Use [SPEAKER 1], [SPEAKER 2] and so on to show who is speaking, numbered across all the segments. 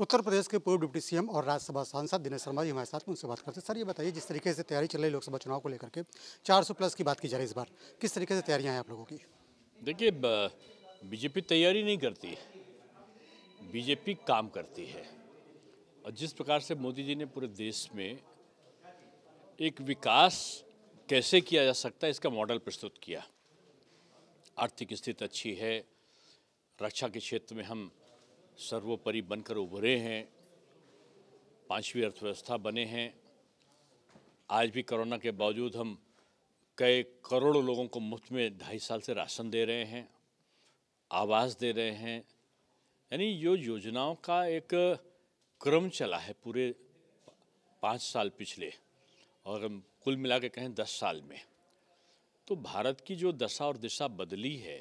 [SPEAKER 1] उत्तर प्रदेश के पूर्व deputy CM और राज्यसभा सांसद दिनेश शर्मा जी हमारे साथ उनसे बात करते हैं सर ये बताइए जिस तरीके से तैयारी चल रही लोकसभा चुनाव को लेकर के 400 प्लस की बात की जा रही है इस बार किस तरीके से तैयारियां हैं आप लोगों की
[SPEAKER 2] देखिए बीजेपी तैयारी नहीं करती बीजेपी काम करती है और जिस प्रकार से मोदी जी ने पूरे देश में एक विकास कैसे किया जा सकता है इसका मॉडल प्रस्तुत किया आर्थिक स्थिति अच्छी है रक्षा के क्षेत्र में हम सर्वोपरि बनकर उभरे हैं पांचवी अर्थव्यवस्था बने हैं आज भी कोरोना के बावजूद हम कई करोड़ों लोगों को मुफ्त में ढाई साल से राशन दे रहे हैं आवास दे रहे हैं यानी जो योजनाओं का एक क्रम चला है पूरे पाँच साल पिछले और हम कुल मिला के कहें दस साल में तो भारत की जो दशा और दिशा बदली है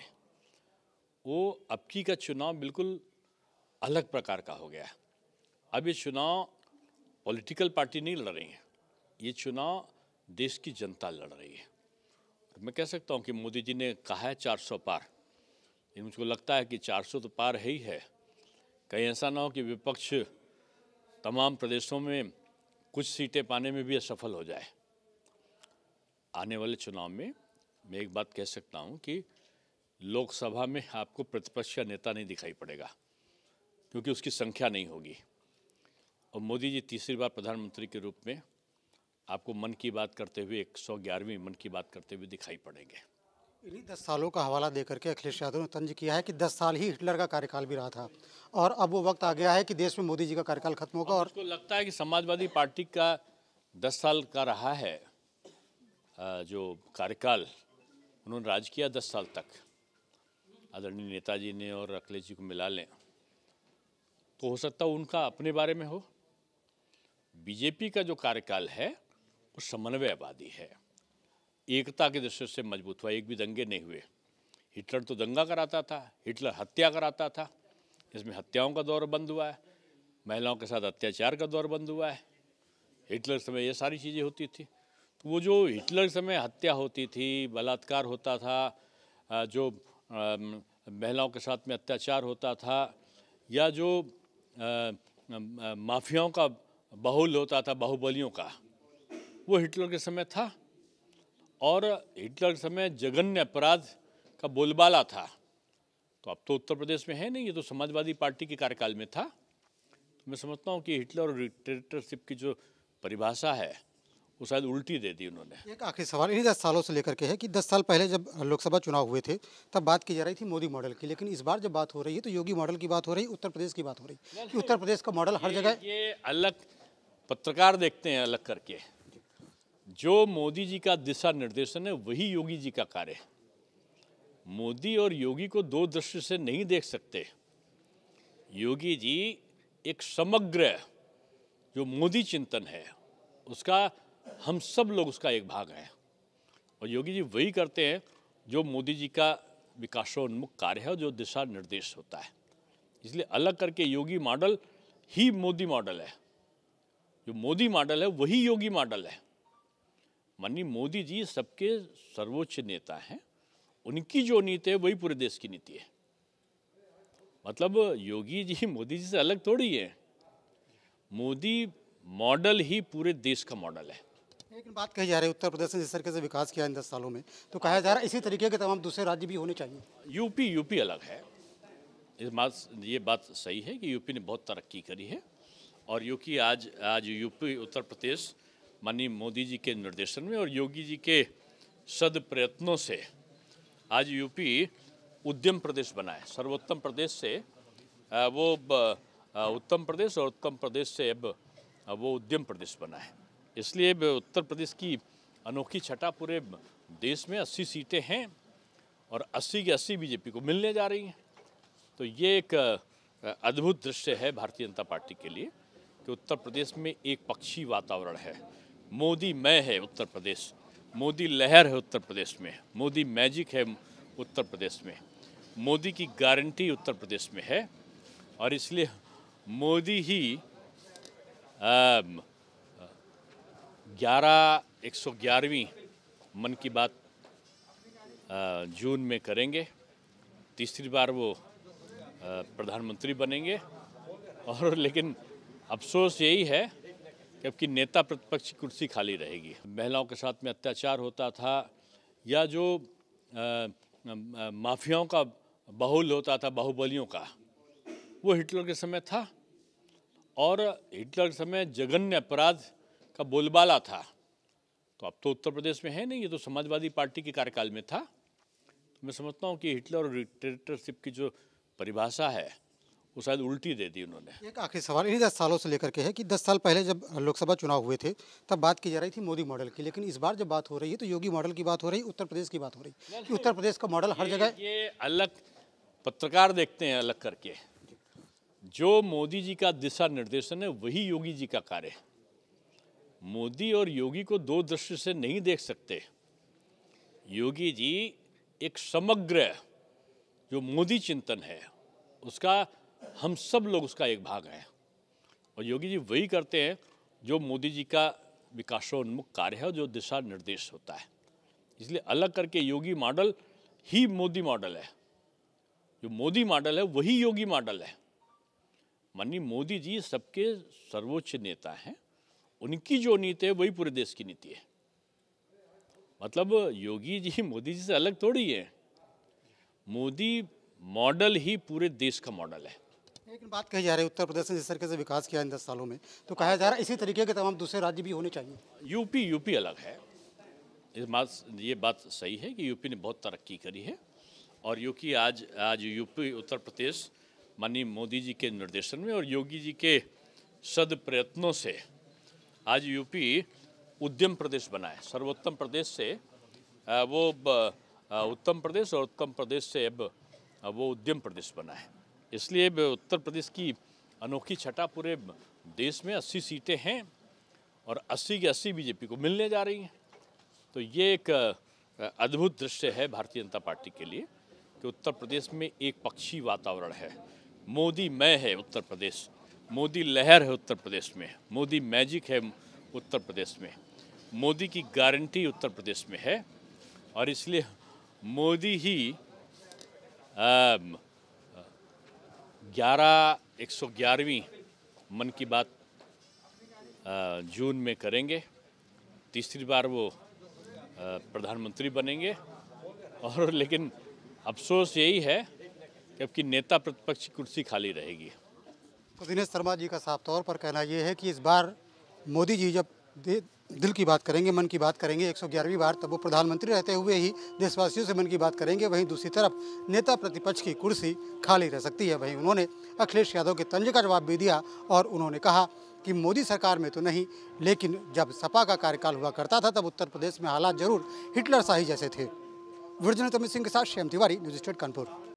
[SPEAKER 2] वो अब की का चुनाव बिल्कुल अलग प्रकार का हो गया है अब ये चुनाव पॉलिटिकल पार्टी नहीं लड़ रही है ये चुनाव देश की जनता लड़ रही है मैं कह सकता हूँ कि मोदी जी ने कहा है सौ पार लेकिन मुझको लगता है कि सौ तो पार है ही है कहीं ऐसा ना हो कि विपक्ष तमाम प्रदेशों में कुछ सीटें पाने में भी असफल हो जाए आने वाले चुनाव में मैं एक बात कह सकता हूँ कि लोकसभा में आपको प्रतिपक्ष का नेता नहीं दिखाई पड़ेगा क्योंकि उसकी संख्या नहीं होगी और मोदी जी तीसरी बार प्रधानमंत्री के रूप में आपको मन की बात करते हुए एक सौ ग्यारहवीं मन की बात करते हुए दिखाई पड़ेंगे
[SPEAKER 1] इन्हीं दस सालों का हवाला देकर के अखिलेश यादव ने तंज किया है कि दस साल ही हिटलर का कार्यकाल भी रहा था और अब वो वक्त आ गया है कि देश में मोदी जी का कार्यकाल खत्म होगा और
[SPEAKER 2] उसको लगता है कि समाजवादी पार्टी का दस साल का रहा है जो कार्यकाल उन्होंने राज किया दस साल तक आदरणीय नेताजी ने और अखिलेश जी को मिला लें तो हो सकता है उनका अपने बारे में हो बीजेपी का जो कार्यकाल है वो समन्वयवादी है एकता के दृष्टि से मजबूत हुआ एक भी दंगे नहीं हुए हिटलर तो दंगा कराता था हिटलर हत्या कराता था इसमें हत्याओं का दौर बंद हुआ है महिलाओं के साथ अत्याचार का दौर बंद हुआ है हिटलर समय ये सारी चीज़ें होती थी तो वो जो हिटलर समय हत्या होती थी बलात्कार होता था जो महिलाओं के साथ में अत्याचार होता था या जो माफियाओं का बाहुल होता था बाहुबलियों का वो हिटलर के समय था और हिटलर के समय जघन्य अपराध का बोलबाला था तो अब तो उत्तर प्रदेश में है नहीं ये तो समाजवादी पार्टी के कार्यकाल में था तो मैं समझता हूँ कि हिटलर और डिक्टेटरशिप की जो परिभाषा है वो शायद उल्टी दे दी उन्होंने
[SPEAKER 1] एक आखिरी सवाल इन्हीं दस सालों से लेकर के है कि दस साल पहले जब लोकसभा चुनाव हुए थे तब बात की जा रही थी मोदी मॉडल की लेकिन इस बार जब बात हो रही है तो योगी मॉडल की बात हो रही है उत्तर प्रदेश की बात हो रही है कि उत्तर प्रदेश का मॉडल हर जगह
[SPEAKER 2] ये अलग पत्रकार देखते हैं अलग करके जो मोदी जी का दिशा निर्देशन है वही योगी जी का कार्य है मोदी और योगी को दो दृष्टि से नहीं देख सकते योगी जी एक समग्र जो मोदी चिंतन है उसका हम सब लोग उसका एक भाग हैं और योगी जी वही करते हैं जो मोदी जी का विकासोन्मुख कार्य है जो दिशा निर्देश होता है इसलिए अलग करके योगी मॉडल ही मोदी मॉडल है जो मोदी मॉडल है वही योगी मॉडल है माननी मोदी जी सबके सर्वोच्च नेता हैं उनकी जो नीति है वही पूरे देश की नीति है मतलब योगी जी मोदी जी से अलग थोड़ी है मोदी मॉडल ही पूरे देश का मॉडल है
[SPEAKER 1] लेकिन बात कही जा रही है उत्तर प्रदेश ने जिस तरीके से विकास किया इन दस सालों में तो कहा जा रहा है इसी तरीके के तमाम दूसरे राज्य भी होने
[SPEAKER 2] चाहिए यूपी यूपी अलग है इस बात ये बात सही है कि यूपी ने बहुत तरक्की करी है और यूपी आज आज यूपी उत्तर प्रदेश माननीय मोदी जी के निर्देशन में और योगी जी के सद प्रयत्नों से आज यूपी उद्यम प्रदेश बना है सर्वोत्तम प्रदेश से वो उत्तम प्रदेश और उत्तम प्रदेश से अब वो उद्यम प्रदेश बना है इसलिए उत्तर प्रदेश की अनोखी छटा पूरे देश में 80 सीटें हैं और 80 के 80 बीजेपी को मिलने जा रही हैं तो ये एक अद्भुत दृश्य है भारतीय जनता पार्टी के लिए कि उत्तर प्रदेश में एक पक्षी वातावरण है मोदी मैं है उत्तर प्रदेश मोदी लहर है उत्तर प्रदेश में मोदी मैजिक है उत्तर प्रदेश में मोदी की गारंटी उत्तर प्रदेश में है और इसलिए मोदी ही ग्यारह एक सौ ग्यारहवीं मन की बात जून में करेंगे तीसरी बार वो प्रधानमंत्री बनेंगे और लेकिन अफसोस यही है जबकि नेता प्रतिपक्ष की कुर्सी खाली रहेगी महिलाओं के साथ में अत्याचार होता था या जो माफियाओं का बाहुल होता था बाहुबलियों का वो हिटलर के समय था और हिटलर के समय जघन्य अपराध का बोलबाला था तो अब तो उत्तर प्रदेश में है नहीं ये तो समाजवादी पार्टी के कार्यकाल में था तो मैं समझता हूँ कि हिटलर और डिक्टेटरशिप की जो परिभाषा है वो शायद उल्टी दे दी उन्होंने
[SPEAKER 1] एक आखिरी सवाल इन्हीं दस सालों से लेकर के है कि दस साल पहले जब लोकसभा चुनाव हुए थे तब बात की जा रही थी मोदी मॉडल की लेकिन इस बार जब बात हो रही है तो योगी मॉडल की बात हो रही उत्तर प्रदेश की बात हो रही है उत्तर प्रदेश का मॉडल हर जगह
[SPEAKER 2] ये अलग पत्रकार देखते हैं अलग करके जो मोदी जी का दिशा निर्देशन है वही योगी जी का कार्य है मोदी और योगी को दो दृष्टि से नहीं देख सकते योगी जी एक समग्र जो मोदी चिंतन है उसका हम सब लोग उसका एक भाग हैं और योगी जी वही करते हैं जो मोदी जी का विकासोन्मुख कार्य है जो दिशा निर्देश होता है इसलिए अलग करके योगी मॉडल ही मोदी मॉडल है जो मोदी मॉडल है वही योगी मॉडल है माननीय मोदी जी सबके सर्वोच्च नेता हैं उनकी जो नीति है वही पूरे देश की नीति है मतलब योगी जी मोदी जी से अलग थोड़ी है मोदी मॉडल ही पूरे देश का मॉडल है
[SPEAKER 1] लेकिन बात कही जा रही है उत्तर प्रदेश ने जिस तरीके से विकास किया इन दस सालों में तो कहा जा रहा है इसी तरीके के तमाम दूसरे राज्य भी होने चाहिए
[SPEAKER 2] यूपी यूपी अलग है इस बात ये बात सही है कि यूपी ने बहुत तरक्की करी है और यूपी आज आज यूपी उत्तर प्रदेश माननीय मोदी जी के निर्देशन में और योगी जी के सद प्रयत्नों से आज यूपी उद्यम प्रदेश बना है सर्वोत्तम प्रदेश से वो उत्तम प्रदेश और उत्तम प्रदेश से अब वो उद्यम प्रदेश बना है इसलिए उत्तर प्रदेश की अनोखी छटा पूरे देश में 80 सीटें हैं और 80 की 80 बीजेपी को मिलने जा रही हैं तो ये एक अद्भुत दृश्य है भारतीय जनता पार्टी के लिए कि उत्तर प्रदेश में एक पक्षी वातावरण है मोदी मैं है उत्तर प्रदेश मोदी लहर है उत्तर प्रदेश में मोदी मैजिक है उत्तर प्रदेश में मोदी की गारंटी उत्तर प्रदेश में है और इसलिए मोदी ही ग्यारह एक सौ ग्यारहवीं मन की बात जून में करेंगे तीसरी बार वो प्रधानमंत्री बनेंगे और लेकिन अफसोस यही है कि की नेता प्रतिपक्ष की कुर्सी खाली रहेगी तो दिनेश
[SPEAKER 1] शर्मा जी का साफ तौर पर कहना यह है कि इस बार मोदी जी जब दिल की बात करेंगे मन की बात करेंगे 111वीं बार तब वो प्रधानमंत्री रहते हुए ही देशवासियों से मन की बात करेंगे वहीं दूसरी तरफ नेता प्रतिपक्ष की कुर्सी खाली रह सकती है वहीं उन्होंने अखिलेश यादव के तंज का जवाब भी दिया और उन्होंने कहा कि मोदी सरकार में तो नहीं लेकिन जब सपा का कार्यकाल हुआ करता था तब उत्तर प्रदेश में हालात जरूर हिटलर शाही जैसे थे वृजन तमिल सिंह के साथ श्याम तिवारी न्यूज स्टेट कानपुर